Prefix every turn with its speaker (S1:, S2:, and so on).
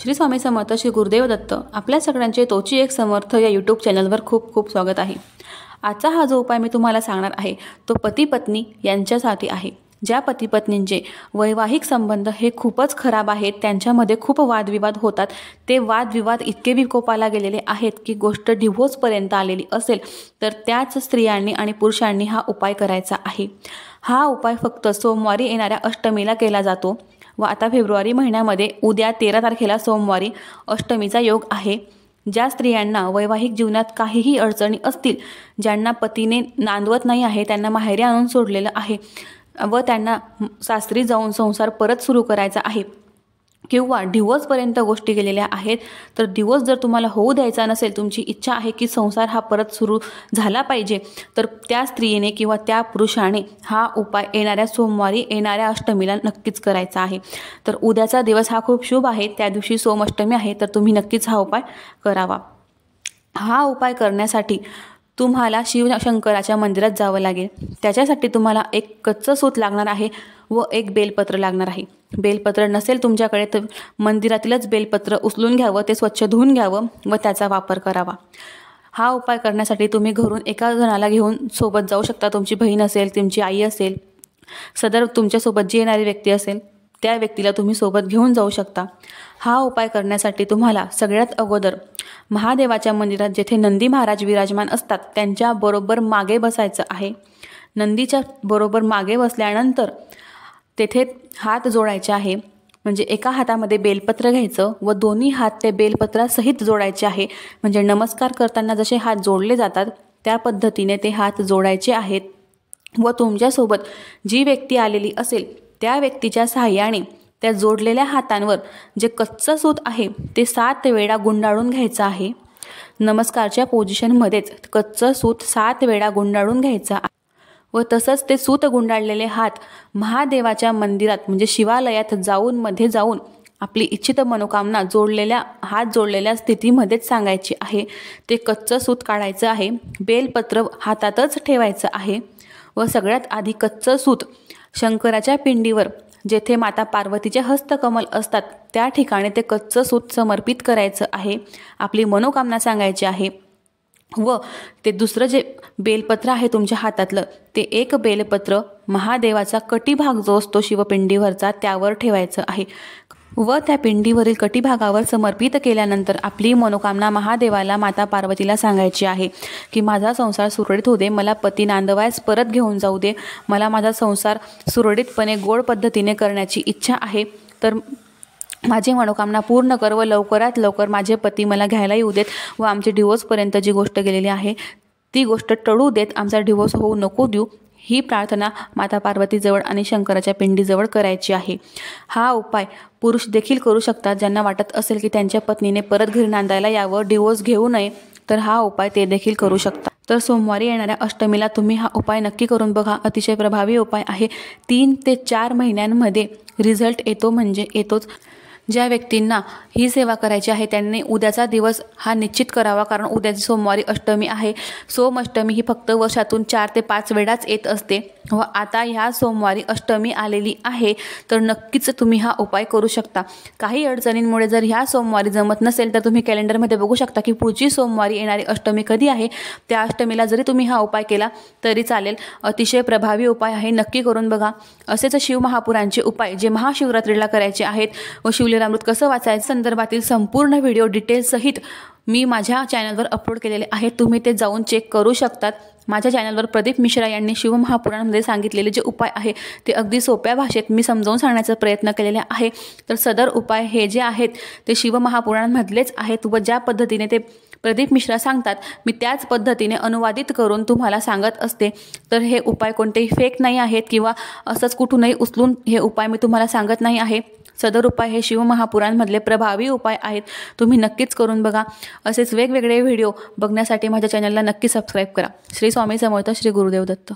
S1: श्री स्वामी समर्थ श्री गुरुदेव दत्त आपल्या सगळ्यांचे तोची एक समर्थ या यूट्यूब चॅनलवर खूप खूप स्वागत आहे आजचा हा जो उपाय मी तुम्हाला सांगणार आहे तो पती पत्नी यांच्यासाठी आहे ज्या पती पत्नींचे वैवाहिक संबंध हे खूपच खराब आहेत त्यांच्यामध्ये खूप वादविवाद होतात ते वादविवाद इतके विकोपाला गेलेले आहेत की गोष्ट डिव्होर्सपर्यंत आलेली असेल तर त्याच स्त्रियांनी आणि पुरुषांनी हा उपाय करायचा आहे हा उपाय फक्त सोमवारी येणाऱ्या अष्टमीला केला जातो व आता फेब्रुवारी महिन्यामध्ये उद्या तेरा तारखेला सोमवारी अष्टमीचा योग आहे ज्या स्त्रियांना वैवाहिक जीवनात काहीही अडचणी असतील ज्यांना पतीने नांदवत नाही आहे त्यांना माहेरी आणून सोडलेलं आहे व त्यांना सासरी जाऊन संसार परत सुरू करायचा आहे किंवा दिवसपर्यंत गोष्टी केलेल्या आहेत तर दिवस जर तुम्हाला होऊ द्यायचा नसेल तुमची इच्छा आहे की संसार हा परत सुरू झाला पाहिजे तर त्या स्त्रीने किंवा त्या पुरुषाने हा उपाय येणाऱ्या सोमवारी येणाऱ्या अष्टमीला नक्कीच करायचा आहे तर उद्याचा दिवस हा खूप शुभ आहे त्या दिवशी सोमष्टमी आहे तर तुम्ही नक्कीच हा उपाय करावा हा उपाय करण्यासाठी तुम्हाला शिवशंकराच्या मंदिरात जावं लागेल त्याच्यासाठी तुम्हाला एक कच्चं सूत लागणार आहे व एक बेलपत्र लागणार आहे बेलपत्र नसेल तुमच्याकडे तर मंदिरातीलच बेलपत्र उचलून घ्यावं ते स्वच्छ धुवून घ्यावं व त्याचा वापर करावा हा उपाय करण्यासाठी तुम्ही घरून एका जणाला घेऊन सोबत जाऊ शकता तुमची बहीण असेल तुमची आई असेल सदर तुमच्यासोबत जी येणारी व्यक्ती असेल त्या व्यक्तीला तुम्ही सोबत घेऊन जाऊ शकता हा उपाय करण्यासाठी तुम्हाला सगळ्यात अगोदर महादेवाच्या मंदिरात जेथे नंदी महाराज विराजमान असतात त्यांच्या बरोबर मागे बसायचं आहे नंदीच्या बरोबर मागे बसल्यानंतर तेथे हात जोडायचे आहे म्हणजे एका हातामध्ये बेलपत्र घ्यायचं व दोन्ही हात ते बेलपत्रासहित जोडायचे आहे म्हणजे नमस्कार करताना जसे हात जोडले जातात त्या पद्धतीने ते हात जोडायचे आहेत व तुमच्यासोबत जी व्यक्ती आलेली असेल त्या व्यक्तीच्या सहाय्याने त्या जोडलेल्या हातांवर जे कच्चं सूत आहे ते सात वेळा गुंडाळून घ्यायचं आहे नमस्कारच्या पोझिशनमध्येच कच्चं सूत सात वेळा गुंडाळून घ्यायचं व तसंच ते सूत गुंडाळलेले हात महादेवाच्या मंदिरात म्हणजे शिवालयात जाऊन मध्ये जाऊन आपली इच्छित मनोकामना जोडलेल्या हात जोडलेल्या स्थितीमध्येच सांगायची आहे ते कच्चं सूत काढायचं आहे बेलपत्र हातातच ठेवायचं आहे व सगळ्यात आधी कच्चं सूत शंकराच्या पिंडीवर जेथे माता पार्वतीचे हस्तकमल असतात त्या ठिकाणी ते कच्चं सूत समर्पित करायचं आहे आपली मनोकामना सांगायची आहे व ते दुसरं जे बेलपत्र आहे तुमच्या हातातलं ते एक बेलपत्र महादेवाचा कटीभाग जो असतो शिवपिंडीवरचा त्यावर ठेवायचं आहे व त्या पिंडीवरील कटीभागावर समर्पित केल्यानंतर आपली मनोकामना महादेवाला माता पार्वतीला सांगायची आहे की माझा संसार सुरळीत होऊ दे मला पती नांदवायस परत घेऊन जाऊ दे मला माझा संसार सुरळीतपणे गोड पद्धतीने करण्याची इच्छा आहे तर माझी मनोकामना पूर्ण कर व लवकरात लवकर माझे पती मला घ्यायला येऊ देत व आमची डिवोर्सपर्यंत जी गोष्ट गेलेली आहे ती गोष्ट टळू देत आमचा डिवोर्स होऊ नको देऊ ही प्रार्थना माता पार्वतीजवळ आणि शंकराच्या पिंडीजवळ करायची आहे हा उपाय पुरुष देखील करू शकतात ज्यांना वाटत असेल की त्यांच्या पत्नीने परत घरी नांदायला यावं डिवोर्स घेऊ नये तर हा उपाय ते देखील करू शकतात तर सोमवारी येणाऱ्या अष्टमीला तुम्ही हा उपाय नक्की करून बघा अतिशय प्रभावी उपाय आहे तीन ते चार महिन्यांमध्ये रिझल्ट येतो म्हणजे येतोच ज्या व्यक्तींना ही सेवा करायची आहे त्यांनी उद्याचा दिवस हा निश्चित करावा कारण उद्याची सोमवारी अष्टमी आहे सोम अष्टमी ही फक्त वर्षातून चार ते पाच वेळाच येत असते व आता ह्या सोमवारी अष्टमी आलेली आहे तर नक्कीच तुम्ही हा उपाय करू शकता काही अडचणींमुळे जर ह्या सोमवारी जमत नसेल तर तुम्ही कॅलेंडरमध्ये बघू शकता की पुढची सोमवारी येणारी अष्टमी कधी आहे त्या अष्टमीला जरी तुम्ही हा उपाय केला तरी चालेल अतिशय प्रभावी उपाय आहे नक्की करून बघा असेच शिवमहापुरांचे उपाय जे महाशिवरात्रीला करायचे आहेत व शिवले अमृत कसं वाचायचं संदर्भातील संपूर्ण व्हिडिओ डिटेल्ससहित मी माझ्या चॅनलवर अपलोड केलेले आहे तुम्ही ते जाऊन चेक करू शकतात माझ्या चॅनलवर प्रदीप मिश्रा यांनी शिवमहापुराणामध्ये सांगितलेले जे उपाय आहे ते अगदी सोप्या भाषेत मी समजावून सांगण्याचा प्रयत्न केलेला आहे तर सदर उपाय हे जे आहेत ते शिवमहापुराणांमधलेच आहेत व ज्या पद्धतीने ते प्रदीप मिश्रा सांगतात मी त्याच पद्धतीने अनुवादित करून तुम्हाला सांगत असते तर हे उपाय कोणतेही फेक नाही आहेत किंवा असंच कुठूनही उचलून हे उपाय मी तुम्हाला सांगत नाही आहे सदर उपाय हे शिवमहापुरांमधले प्रभावी उपाय आहेत तुम्ही नक्कीच करून बघा असेच वेगवेगळे व्हिडिओ बघण्यासाठी माझ्या चॅनलला नक्की सबस्क्राईब करा श्री स्वामी समर्थ श्री गुरुदेव दत्त